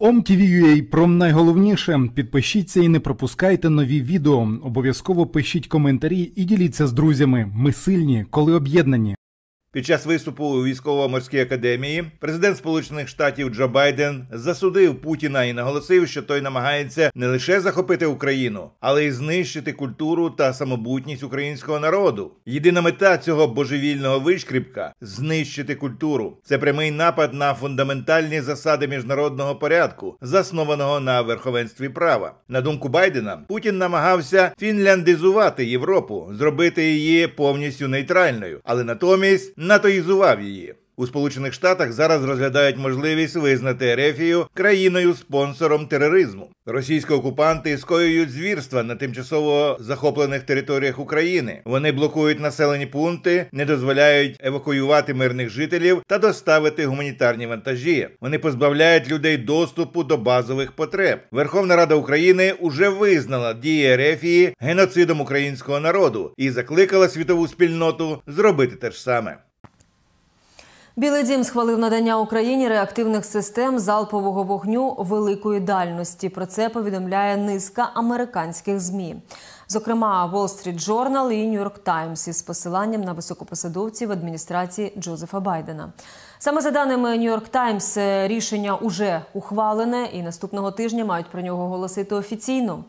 OMTV.ua про найголовніше. Підпишіться і не пропускайте нові відео. Обов'язково пишіть коментарі і діліться з друзями. Ми сильні, коли об'єднані. Під час виступу у військово-морській академії президент Сполучених Штатів Джо Байден засудив Путіна і наголосив, що той намагається не лише захопити Україну, але й знищити культуру та самобутність українського народу. Єдина мета цього божевільного вишкріпка знищити культуру. Це прямий напад на фундаментальні засади міжнародного порядку, заснованого на верховенстві права. На думку Байдена, Путін намагався фінляндизувати Європу, зробити її повністю нейтральною, але натомість натоїзував її. У Сполучених Штатах зараз розглядають можливість визнати Ерефію країною-спонсором тероризму. Російські окупанти скоюють звірства на тимчасово захоплених територіях України. Вони блокують населені пункти, не дозволяють евакуювати мирних жителів та доставити гуманітарні вантажі. Вони позбавляють людей доступу до базових потреб. Верховна Рада України уже визнала дії Ерефії геноцидом українського народу і закликала світову спільноту зробити те ж саме. Білий дім схвалив надання Україні реактивних систем залпового вогню великої дальності. Про це повідомляє низка американських змі. зокрема Wall Street Journal і New York Times із посиланням на високопосадовців адміністрації Джозефа Байдена. Саме за даними New York Times, е, рішення уже ухвалене, і наступного тижня мають про нього оголосити офіційно.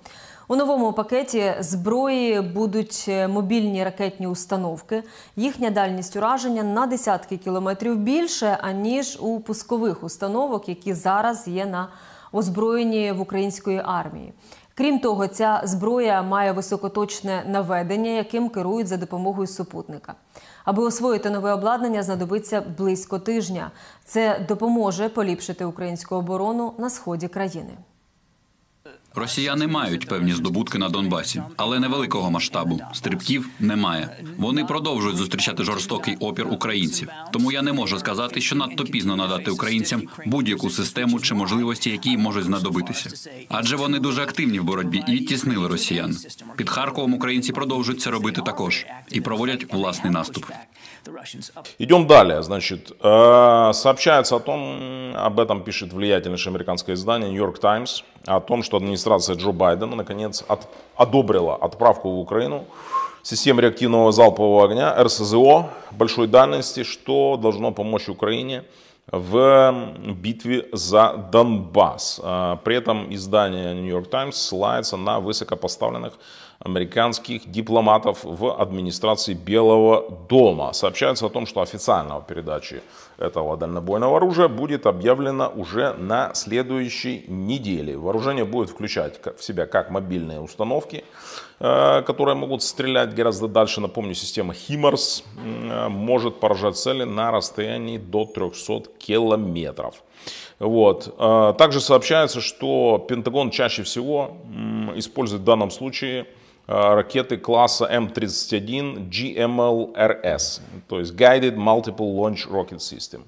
У новому пакеті зброї будуть е, мобільні ракетні установки. Їхня дальність ураження на десятки кілометрів більше аніж у пускових установок, які зараз є на озброєнні в української армії. Крім того, ця зброя має високоточне наведення, яким керують за допомогою супутника. Аби освоїти нове обладнання, знадобиться близько тижня. Це допоможе поліпшити українську оборону на сході країни. Росіяни мають певні здобутки на Донбасі, але невеликого масштабу. Стрибків немає. Вони продовжують зустрічати жорстокий опір українців. Тому я не можу сказати, що надто пізно надати українцям будь-яку систему чи можливості, які можуть знадобитися. Адже вони дуже активні в боротьбі і тіснили росіян. Під Харковом українці продовжують це робити також і проводять власний наступ. Идем далі, значить, э, е, сообщается о том, об этом пишет влиятельнейшее американское издание New York Times, о том, что администрация администрация Джо Байдена наконец от, одобрила отправку в Украину систем реактивного залпового огня РСЗО большой дальности, что должно помочь Украине в битве за Донбасс. А, при этом издание New York Times ссылается на высокопоставленных американских дипломатов в администрации Белого дома. Сообщается о том, что официального передачи этого дальнобойного оружия будет объявлено уже на следующей неделе. Вооружение будет включать в себя как мобильные установки, э, которые могут стрелять гораздо дальше. Напомню, система HIMARS э, может поражать цели на расстоянии до 300 километров. Вот. Э, также сообщается, что Пентагон чаще всего использует в данном случае Э, ракеты класса М31 GMLRS, то есть Guided Multiple Launch Rocket System.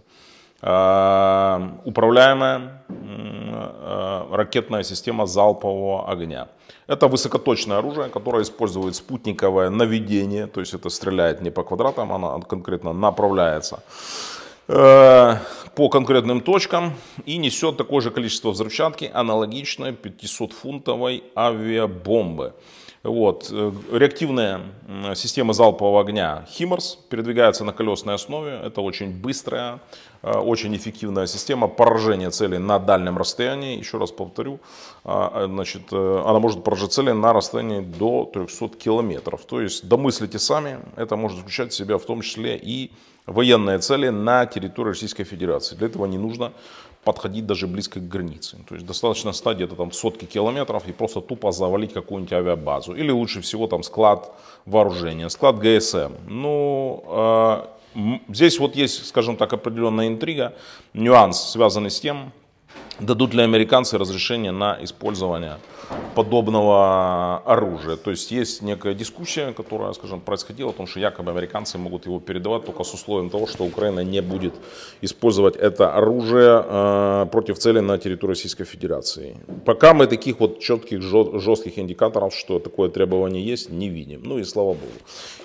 Э, управляемая э, ракетная система залпового огня. Это высокоточное оружие, которое использует спутниковое наведение, то есть это стреляет не по квадратам, она конкретно направляется по конкретным точкам и несет такое же количество взрывчатки, аналогичной 500-фунтовой авиабомбы. Вот. Э, реактивная система залпового огня HIMARS передвигается на колесной основе. Это очень быстрая, э, очень эффективная система поражения целей на дальнем расстоянии. Еще раз повторю, а, э, значит, она может поражать цели на расстоянии до 300 километров. То есть домыслите сами, это может включать в себя в том числе и военные цели на территории Российской Федерации. Для этого не нужно подходить даже близко к границе. То есть достаточно стать где-то там сотки километров и просто тупо завалить какую-нибудь авиабазу. Или лучше всего там склад вооружения, склад ГСМ. Ну, э, здесь вот есть, скажем так, определенная интрига, нюанс, связанный с тем, дадут ли американцы разрешение на использование подобного оружия. То есть есть некая дискуссия, которая, скажем, происходила о том, что якобы американцы могут его передавать только с условием того, что Украина не будет использовать это оружие э, против цели на территории Российской Федерации. Пока мы таких вот четких, жестких индикаторов, что такое требование есть, не видим. Ну и слава богу.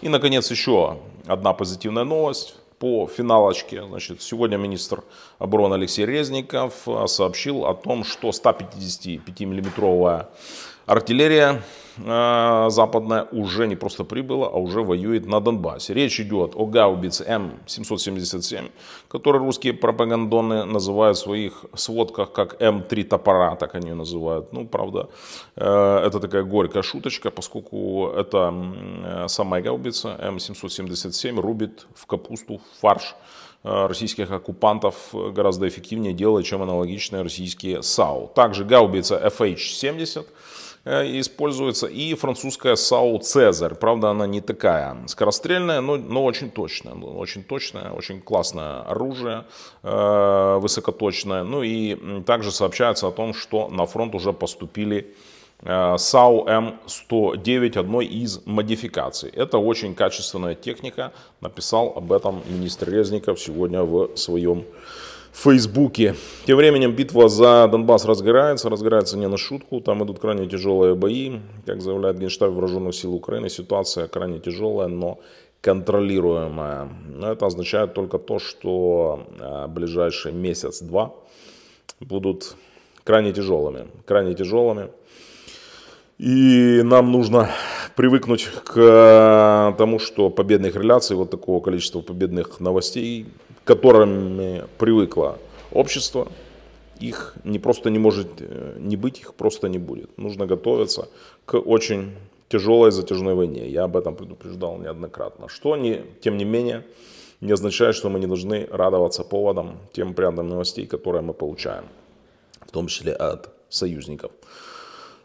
И, наконец, еще одна позитивная новость по финалочке, значит, сегодня министр обороны Алексей Резников э, сообщил о том, что 155-миллиметровая артиллерия а, западная уже не просто прибыла, а уже воюет на Донбассе. Речь идет о гаубице М777, который русские пропагандоны называют в своих сводках как М3 топора, так они ее называют. Ну, правда, э, это такая горькая шуточка, поскольку это э, самая гаубица М777 рубит в капусту в фарш э, российских оккупантов гораздо эффективнее делает, чем аналогичные российские САУ. Также гаубица FH-70 Э, используется и французская САУ «Цезарь». Правда, она не такая скорострельная, но, но очень точная. Ну, очень точное, очень классное оружие, э, высокоточное. Ну и также сообщается о том, что на фронт уже поступили э, САУ М109, одной из модификаций. Это очень качественная техника, написал об этом министр Резников сегодня в своем в Фейсбуке. Тем временем битва за Донбасс разгорается, разгорается не на шутку. Там идут крайне тяжелые бои. Как заявляет Генштаб Вооруженных сил Украины, ситуация крайне тяжелая, но контролируемая. Но это означает только то, что а, ближайший месяц-два будут крайне тяжелыми. Крайне тяжелыми. И нам нужно привыкнуть к а, тому, что победных реляций, вот такого количества победных новостей которыми привыкло общество, их не просто не может э, не быть, их просто не будет. Нужно готовиться к очень тяжелой затяжной войне. Я об этом предупреждал неоднократно. Что, не, тем не менее, не означает, что мы не должны радоваться поводам, тем приятным новостей, которые мы получаем, в том числе от союзников.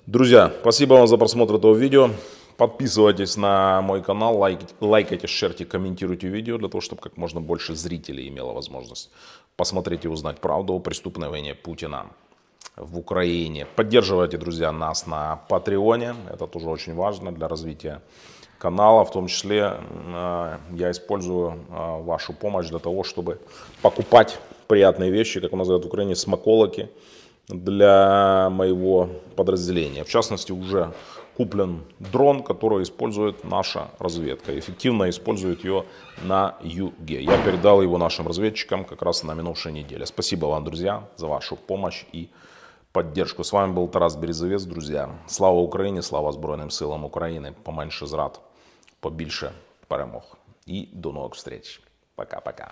Друзья, спасибо вам за просмотр этого видео. Подписывайтесь на мой канал, лайкайте, лайкайте, шерьте, комментируйте видео, для того, чтобы как можно больше зрителей имело возможность посмотреть и узнать правду о преступной войне Путина в Украине. Поддерживайте, друзья, нас на Патреоне. Это тоже очень важно для развития канала. В том числе э, я использую э, вашу помощь для того, чтобы покупать приятные вещи, как у нас говорят в Украине, смаколоки для моего подразделения. В частности, уже куплен дрон, который использует наша разведка. Эффективно использует ее на юге. Я передал его нашим разведчикам как раз на минувшей неделе. Спасибо вам, друзья, за вашу помощь и поддержку. С вами был Тарас Березовец, друзья. Слава Украине, слава Збройним силам України. Поменше зрад, побільше перемог. И до новых встреч. Пока-пока.